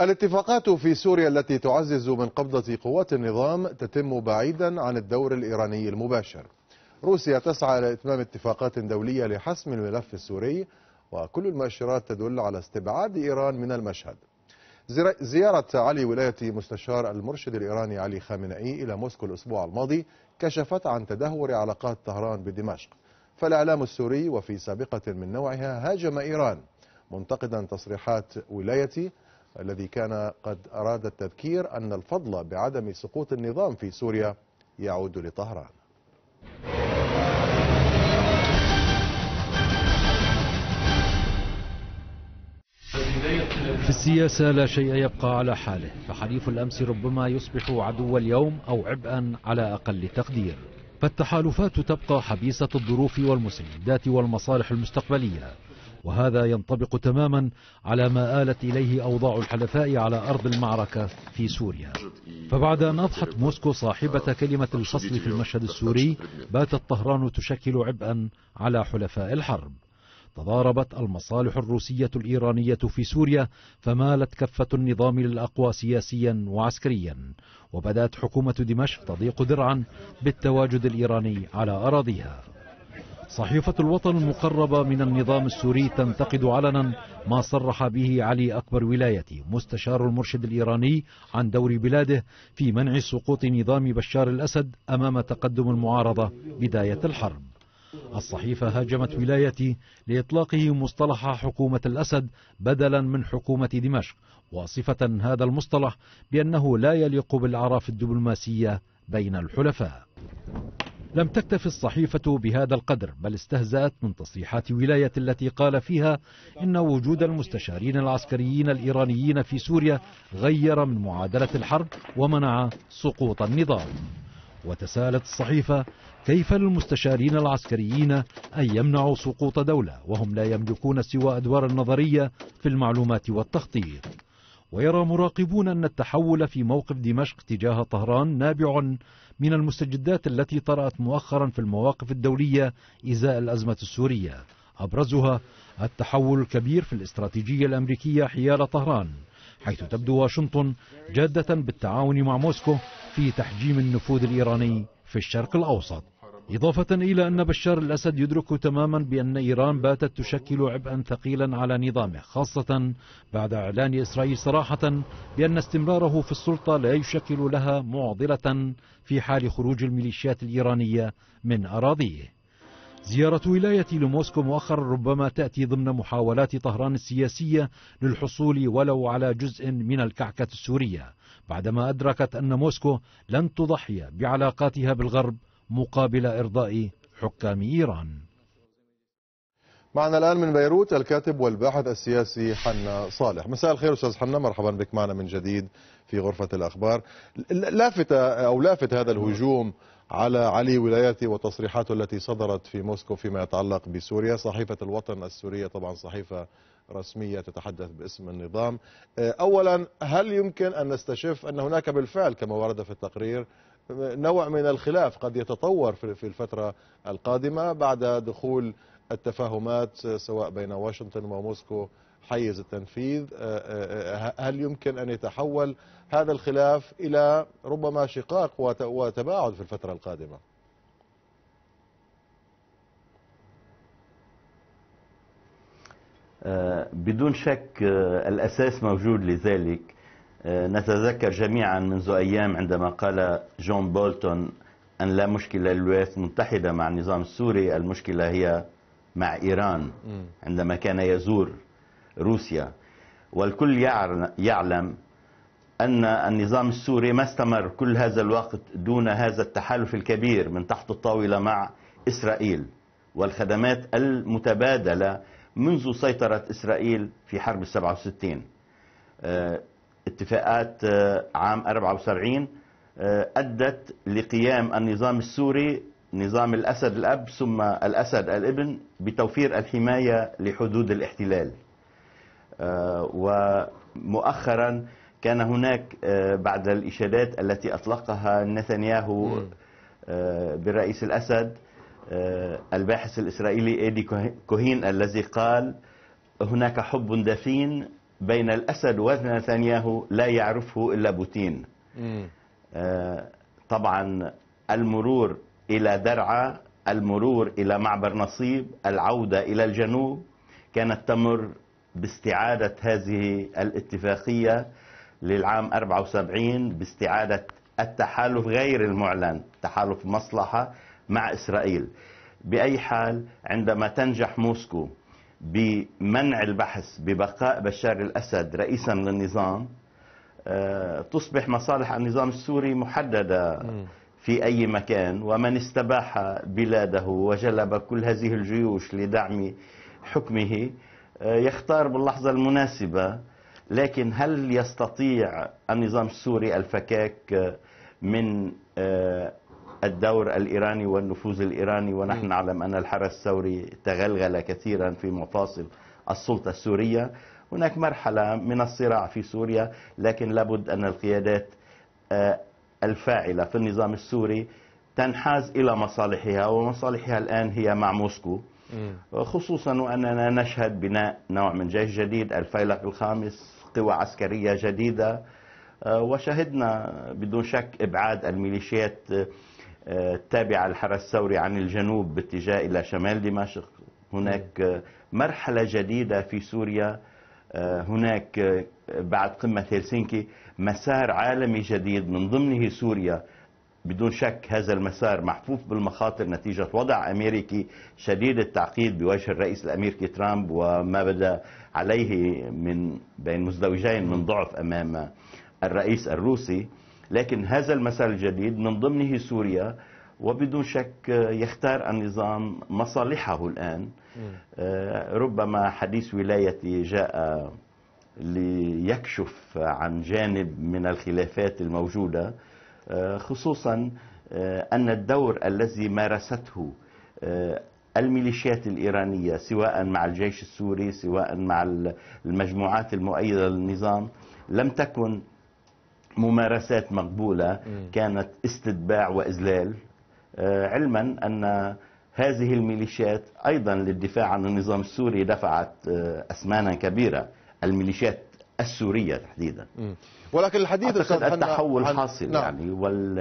الاتفاقات في سوريا التي تعزز من قبضة قوات النظام تتم بعيدا عن الدور الإيراني المباشر روسيا تسعى لإتمام اتفاقات دولية لحسم الملف السوري وكل المؤشرات تدل على استبعاد إيران من المشهد زيارة علي ولاية مستشار المرشد الإيراني علي خامنئي إلى موسكو الأسبوع الماضي كشفت عن تدهور علاقات طهران بدمشق فالإعلام السوري وفي سابقة من نوعها هاجم إيران منتقدا تصريحات ولايتي الذي كان قد أراد التذكير أن الفضل بعدم سقوط النظام في سوريا يعود لطهران في السياسة لا شيء يبقى على حاله فحليف الأمس ربما يصبح عدو اليوم أو عبئا على أقل تقدير فالتحالفات تبقى حبيسة الظروف والمسندات والمصالح المستقبلية وهذا ينطبق تماما على ما آلت إليه أوضاع الحلفاء على أرض المعركة في سوريا فبعد أن أضحت موسكو صاحبة كلمة الفصل في المشهد السوري باتت طهران تشكل عبئا على حلفاء الحرب تضاربت المصالح الروسية الإيرانية في سوريا فمالت كفة النظام للأقوى سياسيا وعسكريا وبدأت حكومة دمشق تضيق ذرعا بالتواجد الإيراني على أراضيها صحيفة الوطن المقربة من النظام السوري تنتقد علنا ما صرح به علي أكبر ولايتي مستشار المرشد الإيراني عن دور بلاده في منع سقوط نظام بشار الأسد أمام تقدم المعارضة بداية الحرب الصحيفة هاجمت ولايتي لإطلاقه مصطلح حكومة الأسد بدلا من حكومة دمشق واصفة هذا المصطلح بأنه لا يليق بالأعراف الدبلوماسية بين الحلفاء لم تكتف الصحيفة بهذا القدر بل استهزأت من تصريحات ولاية التي قال فيها إن وجود المستشارين العسكريين الإيرانيين في سوريا غير من معادلة الحرب ومنع سقوط النظام وتساءلت الصحيفة كيف للمستشارين العسكريين أن يمنعوا سقوط دولة وهم لا يملكون سوى أدوار النظرية في المعلومات والتخطيط ويرى مراقبون أن التحول في موقف دمشق تجاه طهران نابع من المستجدات التي طرأت مؤخرا في المواقف الدولية إزاء الأزمة السورية أبرزها التحول الكبير في الاستراتيجية الأمريكية حيال طهران حيث تبدو واشنطن جادة بالتعاون مع موسكو في تحجيم النفوذ الإيراني في الشرق الأوسط إضافة إلى أن بشار الأسد يدرك تماما بأن إيران باتت تشكل عبئا ثقيلا على نظامه خاصة بعد إعلان إسرائيل صراحة بأن استمراره في السلطة لا يشكل لها معضلة في حال خروج الميليشيات الإيرانية من أراضيه زيارة ولاية لموسكو مؤخرا ربما تأتي ضمن محاولات طهران السياسية للحصول ولو على جزء من الكعكة السورية بعدما أدركت أن موسكو لن تضحي بعلاقاتها بالغرب مقابل إرضاء حكام إيران معنا الآن من بيروت الكاتب والباحث السياسي حنا صالح مساء الخير أستاذ حنا مرحبا بك معنا من جديد في غرفة الأخبار لافتة أو لافت هذا الهجوم على علي ولاياتي وتصريحاته التي صدرت في موسكو فيما يتعلق بسوريا صحيفة الوطن السورية طبعا صحيفة رسمية تتحدث باسم النظام أولا هل يمكن أن نستشف أن هناك بالفعل كما ورد في التقرير نوع من الخلاف قد يتطور في الفترة القادمة بعد دخول التفاهمات سواء بين واشنطن وموسكو حيز التنفيذ آه، آه، آه، هل يمكن أن يتحول هذا الخلاف إلى ربما شقاق وتباعد في الفترة القادمة بدون شك الأساس موجود لذلك نتذكر جميعا منذ أيام عندما قال جون بولتون أن لا مشكلة للولايات المتحدة مع النظام السوري المشكلة هي مع إيران عندما كان يزور روسيا والكل يعلم أن النظام السوري ما استمر كل هذا الوقت دون هذا التحالف الكبير من تحت الطاولة مع إسرائيل والخدمات المتبادلة منذ سيطرة إسرائيل في حرب السبعة وستين آه، اتفاقات آه، عام 74 آه، أدت لقيام النظام السوري نظام الأسد الأب ثم الأسد الابن بتوفير الحماية لحدود الاحتلال آه، ومؤخرا كان هناك بعد الإشادات التي أطلقها نتنياهو بالرئيس الأسد الباحث الإسرائيلي إيدي كوهين الذي قال هناك حب دفين بين الأسد وزن لا يعرفه إلا بوتين آه، طبعا المرور إلى درعا المرور إلى معبر نصيب العودة إلى الجنوب كانت تمر باستعادة هذه الاتفاقية للعام 74 باستعادة التحالف غير المعلن تحالف مصلحة مع إسرائيل بأي حال عندما تنجح موسكو بمنع البحث ببقاء بشار الأسد رئيسا للنظام آه، تصبح مصالح النظام السوري محددة في أي مكان ومن استباح بلاده وجلب كل هذه الجيوش لدعم حكمه آه، يختار باللحظة المناسبة لكن هل يستطيع النظام السوري الفكاك آه، من الدور الإيراني والنفوذ الإيراني ونحن نعلم أن الحرس الثوري تغلغل كثيرا في مفاصل السلطة السورية هناك مرحلة من الصراع في سوريا لكن لابد أن القيادات آه، الفاعلة في النظام السوري تنحاز إلى مصالحها ومصالحها الآن هي مع موسكو خصوصا وأننا نشهد بناء نوع من جيش جديد الفيلق الخامس قوى عسكرية جديدة آه، وشهدنا بدون شك إبعاد الميليشيات آه، التابعة للحرس الثوري عن الجنوب باتجاه إلى شمال دمشق هناك مرحلة جديدة في سوريا هناك بعد قمة هلسنكي مسار عالمي جديد من ضمنه سوريا بدون شك هذا المسار محفوف بالمخاطر نتيجة وضع أمريكي شديد التعقيد بوجه الرئيس الأمريكي ترامب وما بدا عليه من بين مزدوجين من ضعف أمام الرئيس الروسي لكن هذا المسار الجديد من ضمنه سوريا وبدون شك يختار النظام مصالحه الآن آه، ربما حديث ولايتي جاء ليكشف عن جانب من الخلافات الموجودة آه، خصوصا آه، أن الدور الذي مارسته الميليشيات الإيرانية سواء مع الجيش السوري سواء مع المجموعات المؤيدة للنظام لم تكن ممارسات مقبولة كانت استتباع وإذلال آه، علما أن هذه الميليشيات أيضا للدفاع عن النظام السوري دفعت آه، أثمانا كبيرة الميليشيات السورية تحديدا ولكن الحديث أعتقد التحول عن... حاصل نعم. يعني وال...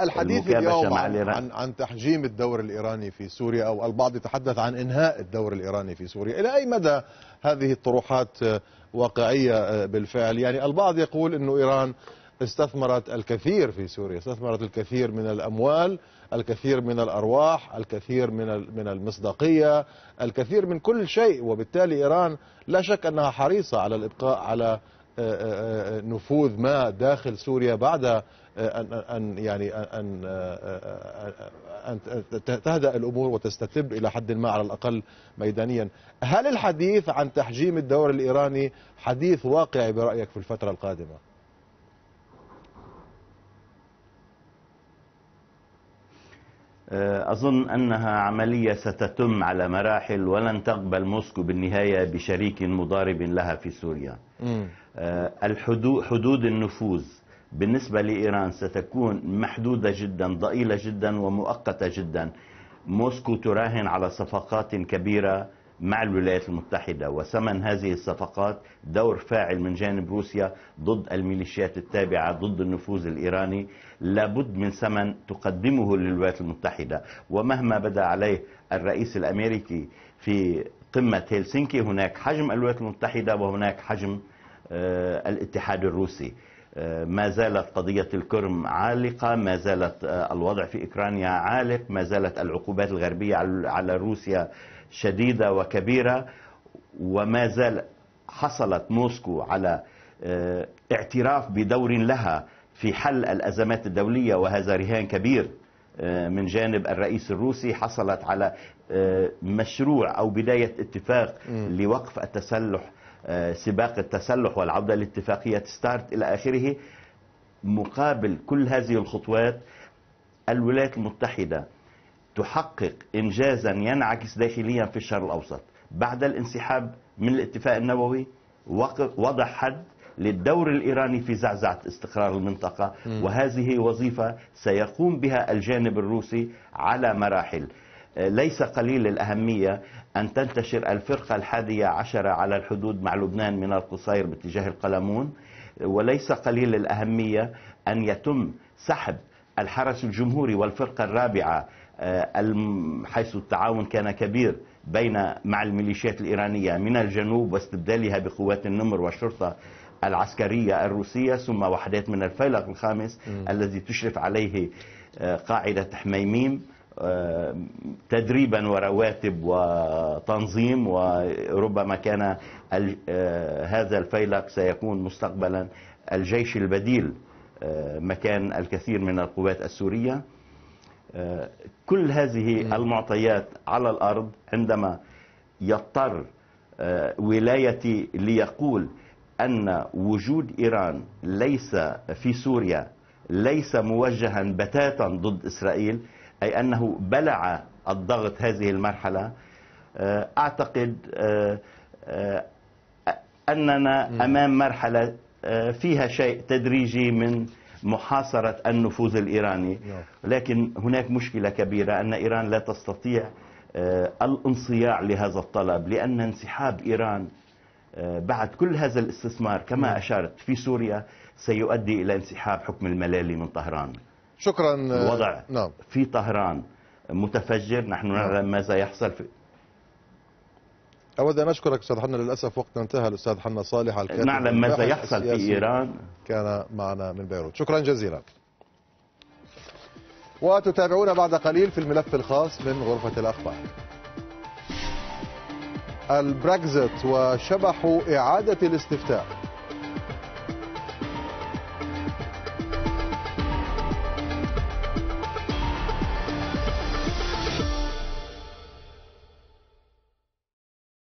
الحديث اليوم عن... عن... عن تحجيم الدور الإيراني في سوريا أو البعض يتحدث عن إنهاء الدور الإيراني في سوريا إلى أي مدى هذه الطروحات آه، واقعية بالفعل يعني البعض يقول أنه إيران استثمرت الكثير في سوريا استثمرت الكثير من الأموال الكثير من الأرواح الكثير من من المصداقية الكثير من كل شيء وبالتالي إيران لا شك أنها حريصة على الإبقاء على آه، آه، آه، نفوذ ما داخل سوريا بعد أن أن يعني أن أن تهدأ الأمور وتستتب إلى حد ما على الأقل ميدانيا. هل الحديث عن تحجيم الدور الإيراني حديث واقعي برأيك في الفترة القادمة؟ آه، أظن أنها عملية ستتم على مراحل ولن تقبل موسكو بالنهاية بشريك مضارب لها في سوريا آه، حدود النفوذ بالنسبة لإيران ستكون محدودة جدا ضئيلة جدا ومؤقتة جدا موسكو تراهن على صفقات كبيرة مع الولايات المتحدة وثمن هذه الصفقات دور فاعل من جانب روسيا ضد الميليشيات التابعة ضد النفوذ الإيراني لابد من ثمن تقدمه للولايات المتحدة ومهما بدا عليه الرئيس الأمريكي في قمة هلسنكي هناك حجم الولايات المتحدة وهناك حجم آه، الاتحاد الروسي آه، ما زالت قضية الكرم عالقة ما زالت آه، الوضع في إوكرانيا عالق ما زالت العقوبات الغربية على روسيا شديدة وكبيرة وما زال حصلت موسكو على آه، اعتراف بدور لها في حل الأزمات الدولية وهذا رهان كبير آه، من جانب الرئيس الروسي حصلت على آه، مشروع أو بداية اتفاق لوقف التسلح سباق التسلح والعودة لاتفاقية ستارت إلى آخره مقابل كل هذه الخطوات الولايات المتحدة تحقق إنجازا ينعكس داخليا في الشرق الأوسط بعد الانسحاب من الاتفاق النووي وضع حد للدور الإيراني في زعزعة استقرار المنطقة وهذه وظيفة سيقوم بها الجانب الروسي على مراحل آه، ليس قليل الأهمية أن تنتشر الفرقة الحادية عشرة على الحدود مع لبنان من القصير باتجاه القلمون آه، وليس قليل الأهمية أن يتم سحب الحرس الجمهوري والفرقة الرابعة آه، حيث التعاون كان كبير بين مع الميليشيات الإيرانية من الجنوب واستبدالها بقوات النمر والشرطة العسكرية الروسية ثم وحدات من الفيلق الخامس م. الذي تشرف عليه آه، قاعدة حميميم آه، تدريبا ورواتب وتنظيم وربما كان هذا الفيلق سيكون مستقبلا الجيش البديل آه، مكان الكثير من القوات السورية آه، كل هذه المعطيات على الأرض عندما يضطر آه، ولايتي ليقول أن وجود إيران ليس في سوريا ليس موجها بتاتا ضد إسرائيل أي أنه بلع الضغط هذه المرحلة أعتقد أننا أمام مرحلة آه، فيها شيء تدريجي من محاصرة النفوذ الإيراني نعم. لكن هناك مشكلة كبيرة أن إيران لا تستطيع آه، الانصياع لهذا الطلب لأن انسحاب إيران آه، بعد كل هذا الاستثمار كما نعم. أشارت في سوريا سيؤدي إلى انسحاب حكم الملالي من طهران شكرا الوضع نعم. في طهران متفجر نحن نعلم ماذا يحصل في أود أن أشكرك أستاذ حنا للأسف وقتنا انتهى الأستاذ حنا صالح الكاتب نعلم ماذا يحصل في إيران كان معنا من بيروت شكرا جزيلا وتتابعونا بعد قليل في الملف الخاص من غرفة الأخبار البريكزت وشبح إعادة الاستفتاء